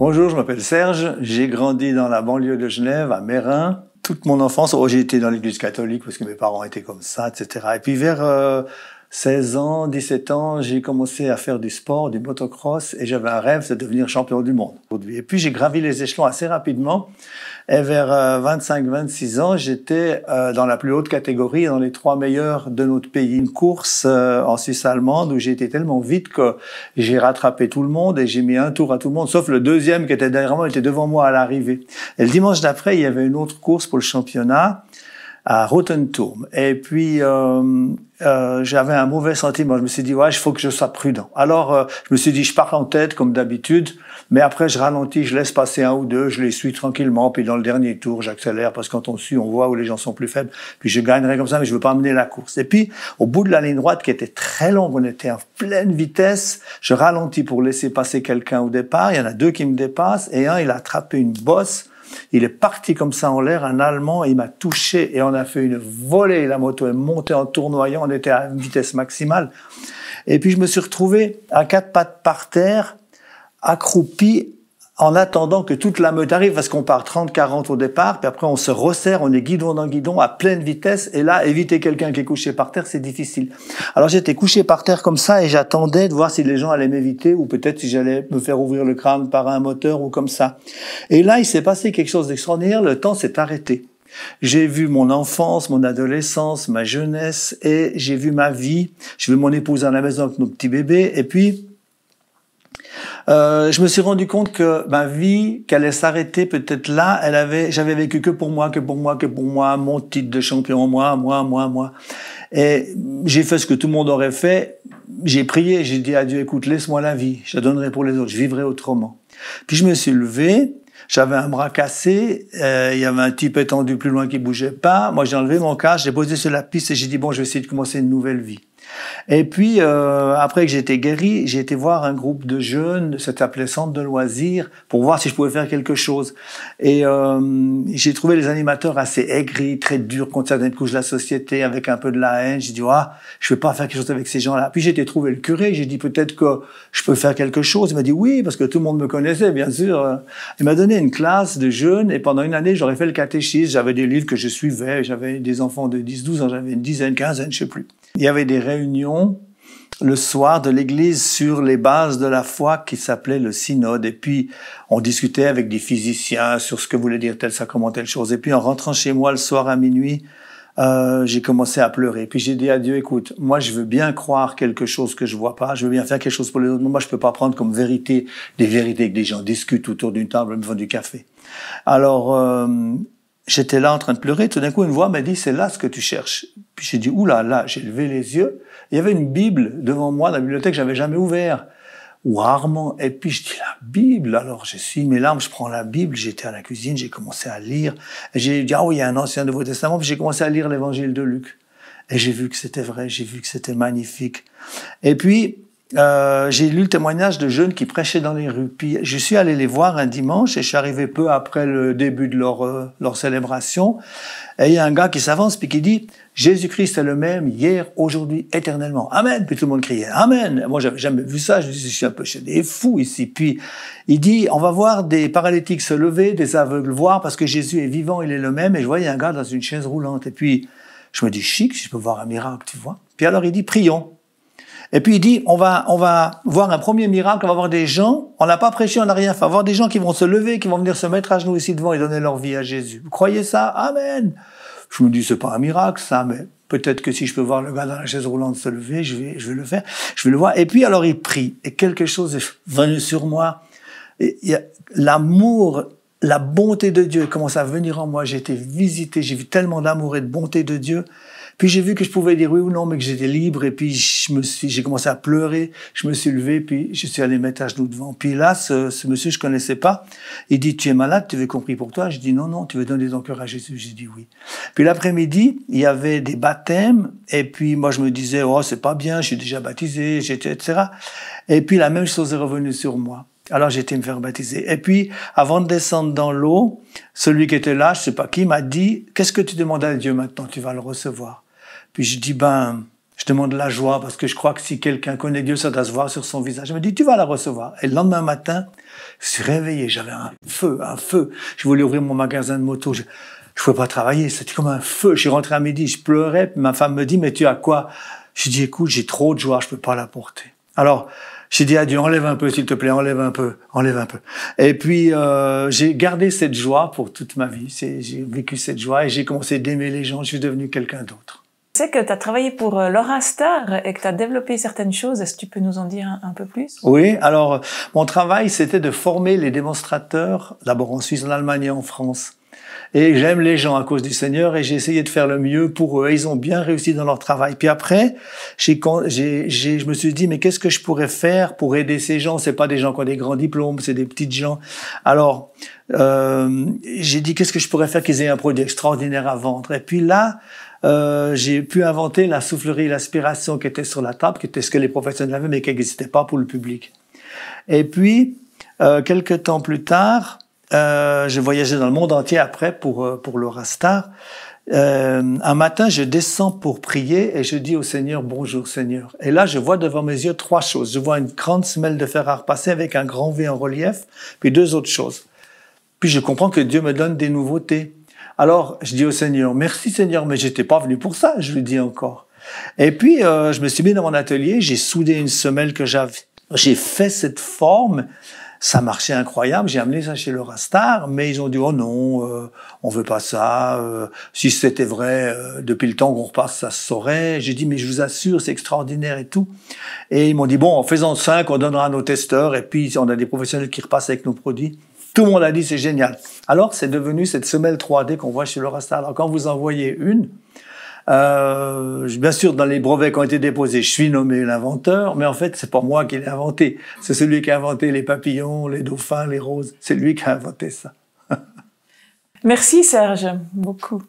Bonjour, je m'appelle Serge, j'ai grandi dans la banlieue de Genève, à Mérin. Toute mon enfance, oh, j'ai été dans l'église catholique parce que mes parents étaient comme ça, etc. Et puis vers euh, 16 ans, 17 ans, j'ai commencé à faire du sport, du motocross, et j'avais un rêve, de devenir champion du monde. Et puis j'ai gravi les échelons assez rapidement, et vers 25-26 euh, ans, j'étais euh, dans la plus haute catégorie, dans les trois meilleurs de notre pays. Une course euh, en Suisse allemande où j'ai été tellement vite que j'ai rattrapé tout le monde, et j'ai mis un tour à tout le monde, sauf le deuxième qui était derrière moi, était devant moi à l'arrivée. Et le dimanche d'après, il y avait une autre course pour le championnat, à Rotten Et puis, euh, euh, j'avais un mauvais sentiment. Je me suis dit, ouais, il faut que je sois prudent. Alors, euh, je me suis dit, je pars en tête, comme d'habitude, mais après, je ralentis, je laisse passer un ou deux, je les suis tranquillement, puis dans le dernier tour, j'accélère, parce que quand on suit, on voit où les gens sont plus faibles, puis je gagnerai comme ça, mais je veux pas amener la course. Et puis, au bout de la ligne droite, qui était très longue, on était en pleine vitesse, je ralentis pour laisser passer quelqu'un au départ, il y en a deux qui me dépassent, et un, il a attrapé une bosse, il est parti comme ça en l'air, un Allemand, il m'a touché et on a fait une volée. La moto est montée en tournoyant, on était à une vitesse maximale. Et puis je me suis retrouvé à quatre pattes par terre, accroupi en attendant que toute la meute arrive, parce qu'on part 30-40 au départ, puis après on se resserre, on est guidon dans guidon à pleine vitesse, et là, éviter quelqu'un qui est couché par terre, c'est difficile. Alors j'étais couché par terre comme ça, et j'attendais de voir si les gens allaient m'éviter, ou peut-être si j'allais me faire ouvrir le crâne par un moteur, ou comme ça. Et là, il s'est passé quelque chose d'extraordinaire, le temps s'est arrêté. J'ai vu mon enfance, mon adolescence, ma jeunesse, et j'ai vu ma vie. Je vu mon épouse à la maison avec nos petits bébés, et puis euh, je me suis rendu compte que ma vie, qu'elle allait s'arrêter peut-être là, elle avait, j'avais vécu que pour moi, que pour moi, que pour moi, mon titre de champion, moi, moi, moi, moi. Et j'ai fait ce que tout le monde aurait fait. J'ai prié, j'ai dit à Dieu, écoute, laisse-moi la vie, je la donnerai pour les autres, je vivrai autrement. Puis je me suis levé, j'avais un bras cassé, euh, il y avait un type étendu plus loin qui bougeait pas. Moi, j'ai enlevé mon casque, j'ai posé sur la piste et j'ai dit, bon, je vais essayer de commencer une nouvelle vie. Et puis, euh, après que j'étais guéri, j'ai été voir un groupe de jeunes, ça s'appelait Centre de loisirs, pour voir si je pouvais faire quelque chose. Et euh, j'ai trouvé les animateurs assez aigris, très durs, contre certaines couches de la société, avec un peu de la haine. J'ai dit, ah, je vais pas faire quelque chose avec ces gens-là. Puis j'ai été trouver le curé, j'ai dit, peut-être que je peux faire quelque chose. Il m'a dit, oui, parce que tout le monde me connaissait, bien sûr. Il m'a donné une classe de jeunes, et pendant une année, j'aurais fait le catéchisme, j'avais des livres que je suivais, j'avais des enfants de 10, 12 ans, j'avais une dizaine, quinzaine, je sais plus il y avait des réunions le soir de l'Église sur les bases de la foi qui s'appelait le synode. Et puis, on discutait avec des physiciens sur ce que voulait dire tel sacrement, telle chose. Et puis, en rentrant chez moi le soir à minuit, euh, j'ai commencé à pleurer. Puis j'ai dit à Dieu, écoute, moi je veux bien croire quelque chose que je vois pas, je veux bien faire quelque chose pour les autres, mais moi je peux pas prendre comme vérité des vérités que des gens discutent autour d'une table, me font du café. Alors euh, j'étais là en train de pleurer, tout d'un coup une voix m'a dit, c'est là ce que tu cherches. Puis j'ai dit, oula, là, j'ai levé les yeux. Il y avait une Bible devant moi, dans la bibliothèque, j'avais jamais ouvert. Ou rarement. Et puis je dis, la Bible. Alors je suis, mes larmes, je prends la Bible, j'étais à la cuisine, j'ai commencé à lire. et J'ai dit, ah oui, il y a un ancien Nouveau Testament. Puis j'ai commencé à lire l'évangile de Luc. Et j'ai vu que c'était vrai, j'ai vu que c'était magnifique. Et puis, euh, j'ai lu le témoignage de jeunes qui prêchaient dans les rues. Puis je suis allé les voir un dimanche et je suis arrivé peu après le début de leur, euh, leur célébration. Et il y a un gars qui s'avance puis qui dit Jésus-Christ est le même hier, aujourd'hui, éternellement. Amen. Puis tout le monde criait Amen. Moi, j'avais jamais vu ça. Je, suis un peu chez des fous ici. Puis il dit On va voir des paralytiques se lever, des aveugles voir parce que Jésus est vivant, il est le même. Et je voyais un gars dans une chaise roulante. Et puis je me dis Chic, si je peux voir un miracle, tu vois. Puis alors il dit Prions. Et puis il dit, on va, on va voir un premier miracle, on va voir des gens, on n'a pas prêché, on n'a rien fait, on voir des gens qui vont se lever, qui vont venir se mettre à genoux ici devant et donner leur vie à Jésus. Vous croyez ça Amen. Je me dis, c'est pas un miracle ça, mais peut-être que si je peux voir le gars dans la chaise roulante se lever, je vais, je vais le faire, je vais le voir. Et puis alors il prie, et quelque chose est venu sur moi. L'amour la bonté de Dieu commence à venir en moi. J'ai été visité, j'ai vu tellement d'amour et de bonté de Dieu puis j'ai vu que je pouvais dire oui ou non, mais que j'étais libre. Et puis je me suis, j'ai commencé à pleurer. Je me suis levé, puis je suis allé mettre à genoux devant. Puis là, ce, monsieur, je connaissais pas. Il dit, tu es malade, tu veux compris pour toi. Je dis non, non, tu veux donner ton cœur à Jésus. J'ai dit oui. Puis l'après-midi, il y avait des baptêmes. Et puis moi, je me disais, oh, c'est pas bien, je suis déjà baptisé, etc. Et puis la même chose est revenue sur moi. Alors j'étais me faire baptiser. Et puis, avant de descendre dans l'eau, celui qui était là, je sais pas qui, m'a dit, qu'est-ce que tu demandes à Dieu maintenant Tu vas le recevoir. Puis je dis, ben, je demande la joie parce que je crois que si quelqu'un connaît Dieu, ça doit se voir sur son visage. Je me dis, tu vas la recevoir. Et le lendemain matin, je suis réveillé. J'avais un feu, un feu. Je voulais ouvrir mon magasin de moto. Je, je pouvais pas travailler. C'était comme un feu. Je suis rentré à midi. Je pleurais. ma femme me dit, mais tu as quoi? Je dis, écoute, j'ai trop de joie. Je peux pas la porter. Alors, j'ai dit à Dieu, enlève un peu, s'il te plaît, enlève un peu, enlève un peu. Et puis, euh, j'ai gardé cette joie pour toute ma vie. J'ai vécu cette joie et j'ai commencé d'aimer les gens. Je suis devenu quelqu'un d'autre sais que tu as travaillé pour euh, Laura Star et que tu as développé certaines choses. Est-ce que tu peux nous en dire un, un peu plus Oui, alors mon travail, c'était de former les démonstrateurs, d'abord en Suisse, en Allemagne et en France et j'aime les gens à cause du Seigneur et j'ai essayé de faire le mieux pour eux. Et ils ont bien réussi dans leur travail. Puis après, j'ai, je me suis dit mais qu'est-ce que je pourrais faire pour aider ces gens C'est pas des gens qui ont des grands diplômes, c'est des petites gens. Alors euh, j'ai dit qu'est-ce que je pourrais faire qu'ils aient un produit extraordinaire à vendre. Et puis là, euh, j'ai pu inventer la soufflerie, l'aspiration qui était sur la table, qui était ce que les professionnels avaient mais qui n'existait pas pour le public. Et puis euh, quelques temps plus tard euh, je voyageais dans le monde entier après pour, euh, pour le rastar. Euh, un matin, je descends pour prier et je dis au Seigneur, bonjour Seigneur. Et là, je vois devant mes yeux trois choses. Je vois une grande semelle de fer à avec un grand V en relief, puis deux autres choses. Puis je comprends que Dieu me donne des nouveautés. Alors, je dis au Seigneur, merci Seigneur, mais j'étais pas venu pour ça, je lui dis encore. Et puis, je me suis mis dans mon atelier, j'ai soudé une semelle que j'avais. J'ai fait cette forme ça marchait incroyable. J'ai amené ça chez le Rastar, mais ils ont dit oh non, euh, on veut pas ça. Euh, si c'était vrai, euh, depuis le temps qu'on repasse, ça se saurait. J'ai dit mais je vous assure, c'est extraordinaire et tout. Et ils m'ont dit bon, en faisant cinq, on donnera à nos testeurs et puis on a des professionnels qui repassent avec nos produits. Tout le monde a dit c'est génial. Alors c'est devenu cette semelle 3D qu'on voit chez le Rastar. Alors quand vous en voyez une, euh, bien sûr, dans les brevets qui ont été déposés, je suis nommé l'inventeur, mais en fait, c'est pas moi qui l'ai inventé. C'est celui qui a inventé les papillons, les dauphins, les roses. C'est lui qui a inventé ça. Merci Serge, beaucoup.